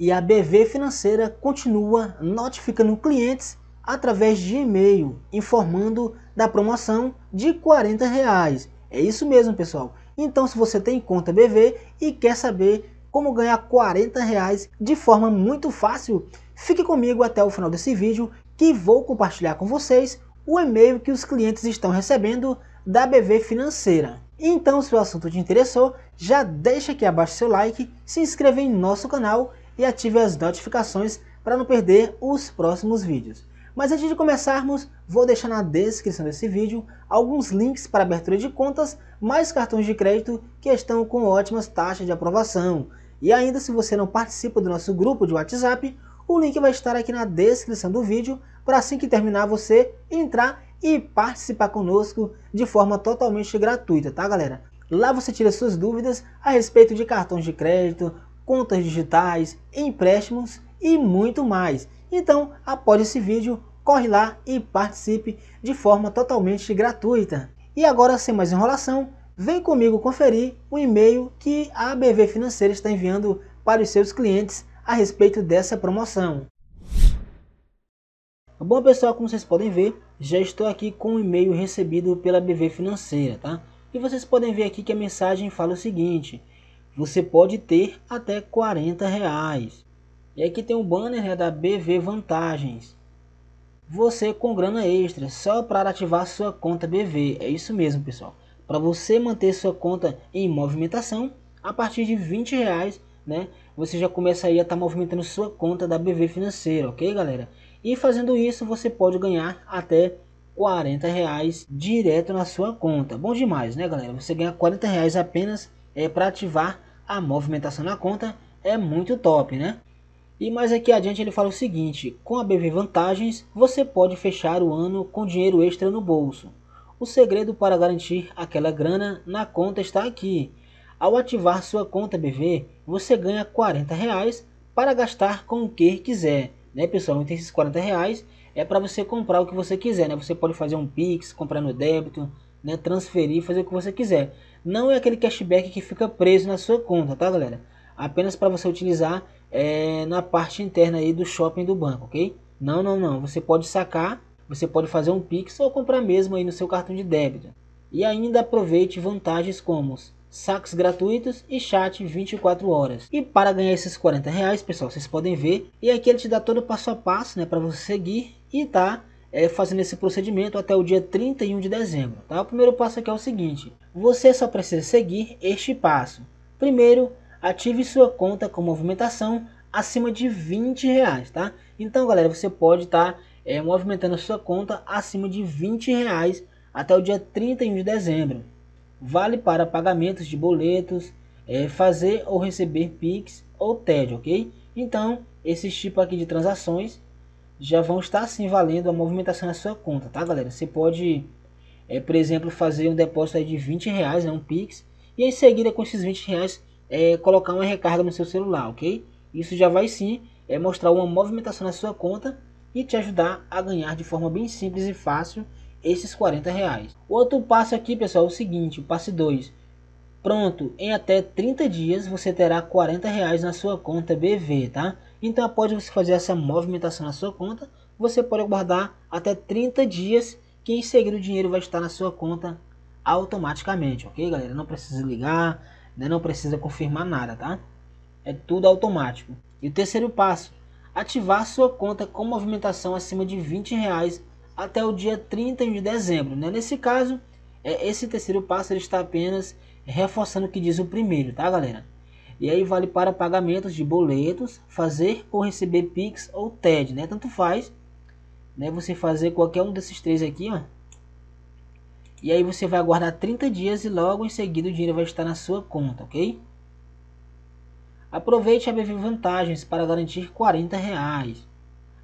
e a BV Financeira continua notificando clientes através de e-mail, informando da promoção de R$ 40. Reais. É isso mesmo, pessoal. Então, se você tem conta BV e quer saber como ganhar R$ 40 reais de forma muito fácil, fique comigo até o final desse vídeo que vou compartilhar com vocês o e-mail que os clientes estão recebendo da BV Financeira. Então, se o assunto te interessou, já deixa aqui abaixo seu like, se inscreva em nosso canal e ative as notificações para não perder os próximos vídeos. Mas antes de começarmos, vou deixar na descrição desse vídeo alguns links para abertura de contas, mais cartões de crédito que estão com ótimas taxas de aprovação. E ainda se você não participa do nosso grupo de WhatsApp, o link vai estar aqui na descrição do vídeo para assim que terminar você entrar e participar conosco de forma totalmente gratuita, tá galera? Lá você tira suas dúvidas a respeito de cartões de crédito, contas digitais, empréstimos e muito mais. Então, após esse vídeo, corre lá e participe de forma totalmente gratuita. E agora, sem mais enrolação, vem comigo conferir o e-mail que a ABV Financeira está enviando para os seus clientes a respeito dessa promoção. Bom pessoal, como vocês podem ver, já estou aqui com o e-mail recebido pela BV Financeira, tá? E vocês podem ver aqui que a mensagem fala o seguinte: você pode ter até 40 reais. E aqui tem um banner né, da BV Vantagens. Você com grana extra, só para ativar sua conta BV. É isso mesmo, pessoal. Para você manter sua conta em movimentação, a partir de 20 reais, né, você já começa aí a estar tá movimentando sua conta da BV Financeira, ok, galera? E fazendo isso, você pode ganhar até 40 reais direto na sua conta. Bom demais, né, galera? Você ganha 40 reais apenas é, para ativar a movimentação na conta é muito top, né? E mais aqui adiante ele fala o seguinte, com a BV Vantagens, você pode fechar o ano com dinheiro extra no bolso. O segredo para garantir aquela grana na conta está aqui. Ao ativar sua conta BV, você ganha 40 reais para gastar com o que quiser. Né, pessoal? Então esses 40 reais é para você comprar o que você quiser, né? Você pode fazer um Pix, comprar no débito, né, transferir, fazer o que você quiser. Não é aquele cashback que fica preso na sua conta, tá, galera? Apenas para você utilizar é, na parte interna aí do shopping do banco, ok? Não, não, não. Você pode sacar, você pode fazer um Pix ou comprar mesmo aí no seu cartão de débito. E ainda aproveite vantagens como saques gratuitos e chat 24 horas. E para ganhar esses 40 reais, pessoal, vocês podem ver. E aqui ele te dá todo o passo a passo, né, para você seguir e tá é, fazendo esse procedimento até o dia 31 de dezembro. Tá? O primeiro passo aqui é o seguinte: você só precisa seguir este passo. Primeiro, ative sua conta com movimentação acima de 20 reais, tá? Então, galera, você pode estar tá, é, movimentando a sua conta acima de 20 reais até o dia 31 de dezembro. Vale para pagamentos de boletos, é, fazer ou receber Pix ou TED, ok? Então, esse tipo aqui de transações já vão estar sim valendo a movimentação na sua conta, tá galera? Você pode, é, por exemplo, fazer um depósito de 20 reais, né, um Pix, e em seguida com esses 20 reais é, colocar uma recarga no seu celular, ok? Isso já vai sim é, mostrar uma movimentação na sua conta e te ajudar a ganhar de forma bem simples e fácil esses 40 reais. Outro passo aqui, pessoal, é o seguinte, o passo 2. Pronto, em até 30 dias você terá 40 reais na sua conta BV, tá? Então após você fazer essa movimentação na sua conta, você pode guardar até 30 dias que em seguida o dinheiro vai estar na sua conta automaticamente, ok galera? Não precisa ligar, né? não precisa confirmar nada, tá? É tudo automático. E o terceiro passo, ativar sua conta com movimentação acima de 20 reais até o dia 30 de dezembro, né? Nesse caso, é, esse terceiro passo ele está apenas reforçando o que diz o primeiro, tá galera? E aí vale para pagamentos de boletos, fazer ou receber Pix ou TED, né? Tanto faz, né? Você fazer qualquer um desses três aqui, ó. E aí você vai aguardar 30 dias e logo em seguida o dinheiro vai estar na sua conta, ok? Aproveite a BV Vantagens para garantir 40 reais.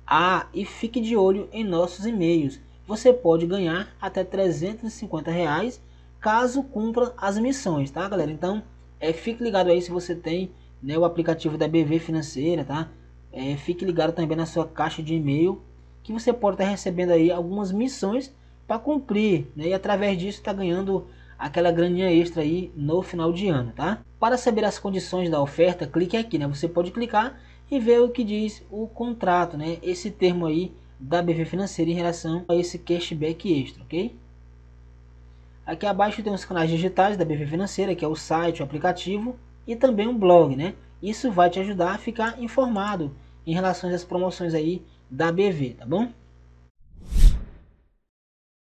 Ah, e fique de olho em nossos e-mails. Você pode ganhar até 350 reais caso cumpra as missões, tá, galera? Então, é, fique ligado aí se você tem né, o aplicativo da BV Financeira, tá? É, fique ligado também na sua caixa de e-mail, que você pode estar tá recebendo aí algumas missões para cumprir, né? E através disso está ganhando aquela graninha extra aí no final de ano, tá? Para saber as condições da oferta, clique aqui, né? Você pode clicar e ver o que diz o contrato, né? Esse termo aí da BV Financeira em relação a esse cashback extra, ok? Aqui abaixo tem os canais digitais da BV Financeira, que é o site, o aplicativo e também um blog, né? Isso vai te ajudar a ficar informado em relação às promoções aí da BV, tá bom?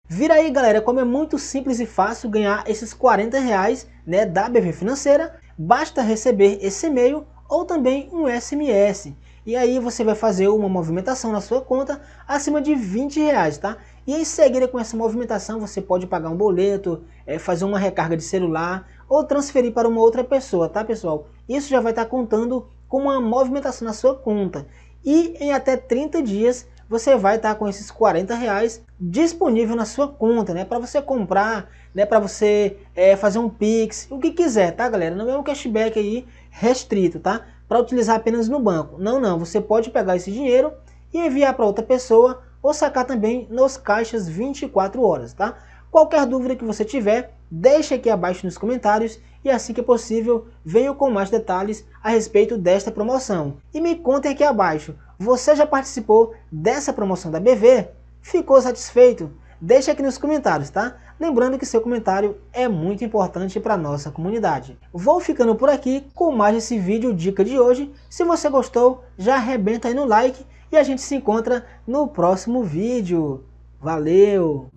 Vira aí, galera, como é muito simples e fácil ganhar esses 40 reais né, da BV Financeira, basta receber esse e-mail ou também um SMS. E aí você vai fazer uma movimentação na sua conta acima de 20 reais, tá? E em seguida, com essa movimentação, você pode pagar um boleto, é, fazer uma recarga de celular ou transferir para uma outra pessoa, tá pessoal? Isso já vai estar tá contando com uma movimentação na sua conta. E em até 30 dias você vai estar tá com esses 40 reais disponível na sua conta, né? Para você comprar, né? Para você é, fazer um Pix, o que quiser, tá galera? Não é um cashback aí restrito, tá? Para utilizar apenas no banco. Não, não. Você pode pegar esse dinheiro e enviar para outra pessoa ou sacar também nos caixas 24 horas, tá? Qualquer dúvida que você tiver, deixe aqui abaixo nos comentários e assim que é possível, venho com mais detalhes a respeito desta promoção. E me contem aqui abaixo, você já participou dessa promoção da BV? Ficou satisfeito? Deixa aqui nos comentários, tá? Lembrando que seu comentário é muito importante para nossa comunidade. Vou ficando por aqui com mais esse vídeo dica de hoje. Se você gostou, já arrebenta aí no like e a gente se encontra no próximo vídeo. Valeu!